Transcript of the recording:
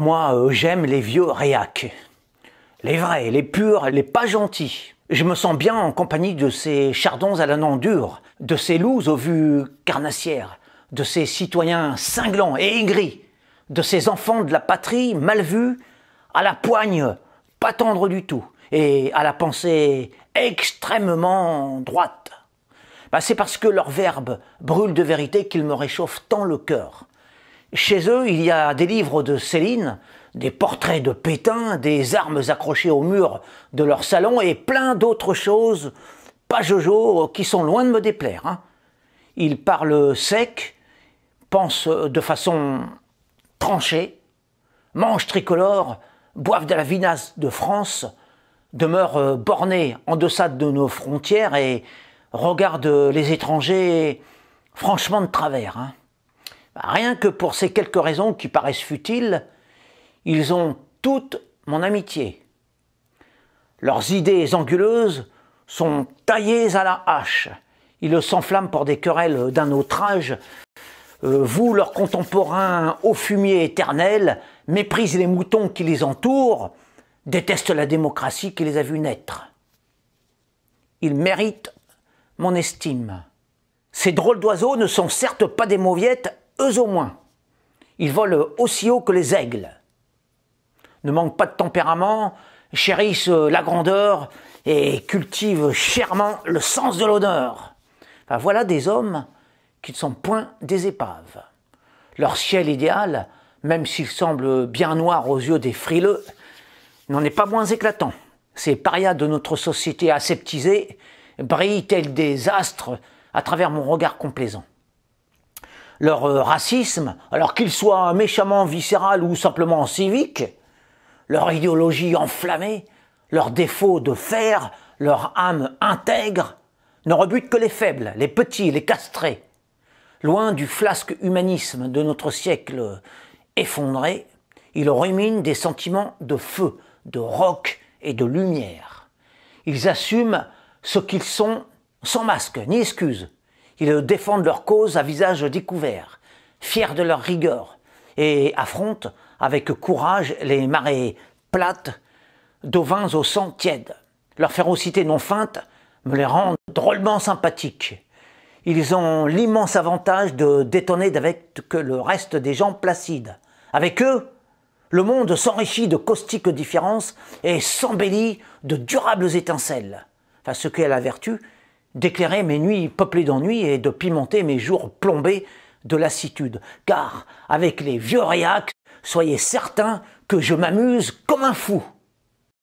Moi, euh, j'aime les vieux réacs. Les vrais, les purs, les pas gentils. Je me sens bien en compagnie de ces chardons à la non dure, de ces loups aux vues carnassières, de ces citoyens cinglants et aigris, de ces enfants de la patrie mal vus, à la poigne, pas tendre du tout, et à la pensée extrêmement droite. Bah, c'est parce que leur verbe brûle de vérité qu'ils me réchauffent tant le cœur. Chez eux, il y a des livres de Céline, des portraits de Pétain, des armes accrochées au mur de leur salon et plein d'autres choses, pas jojo, qui sont loin de me déplaire. Hein. Ils parlent sec, pensent de façon tranchée, mangent tricolore, boivent de la vinasse de France, demeurent euh, bornés en deçà de nos frontières et regardent les étrangers franchement de travers. Hein. Rien que pour ces quelques raisons qui paraissent futiles, ils ont toute mon amitié. Leurs idées anguleuses sont taillées à la hache. Ils s'enflamment pour des querelles d'un autre âge. Euh, vous, leurs contemporains au fumier éternel, méprisent les moutons qui les entourent, détestent la démocratie qui les a vus naître. Ils méritent mon estime. Ces drôles d'oiseaux ne sont certes pas des mauviettes, eux au moins, ils volent aussi haut que les aigles, ne manquent pas de tempérament, chérissent euh, la grandeur et cultivent chèrement le sens de l'honneur. voilà des hommes qui ne sont point des épaves. Leur ciel idéal, même s'il semble bien noir aux yeux des frileux, n'en est pas moins éclatant. Ces parias de notre société aseptisée brillent tels des astres à travers mon regard complaisant leur euh, racisme, alors qu'il soit méchamment viscéral ou simplement civique, leur idéologie enflammée, leur défaut de fer, leur âme intègre, ne rebutent que les faibles, les petits, les castrés. Loin du flasque humanisme de notre siècle effondré, ils ruminent des sentiments de feu, de roc et de lumière. Ils assument ce qu'ils sont sans masque ni excuse, ils défendent leur cause à visage découvert, fiers de leur rigueur, et affrontent avec courage les marées plates d'auvins au sang tiède. Leur férocité non feinte me les rend drôlement sympathiques. Ils ont l'immense avantage de détonner avec que le reste des gens placides. Avec eux, le monde s'enrichit de caustiques différences et s'embellit de durables étincelles. Enfin, ce qu'est la vertu, d'éclairer mes nuits peuplées d'ennui et de pimenter mes jours plombés de lassitude. Car, avec les vieux réacs, soyez certains que je m'amuse comme un fou.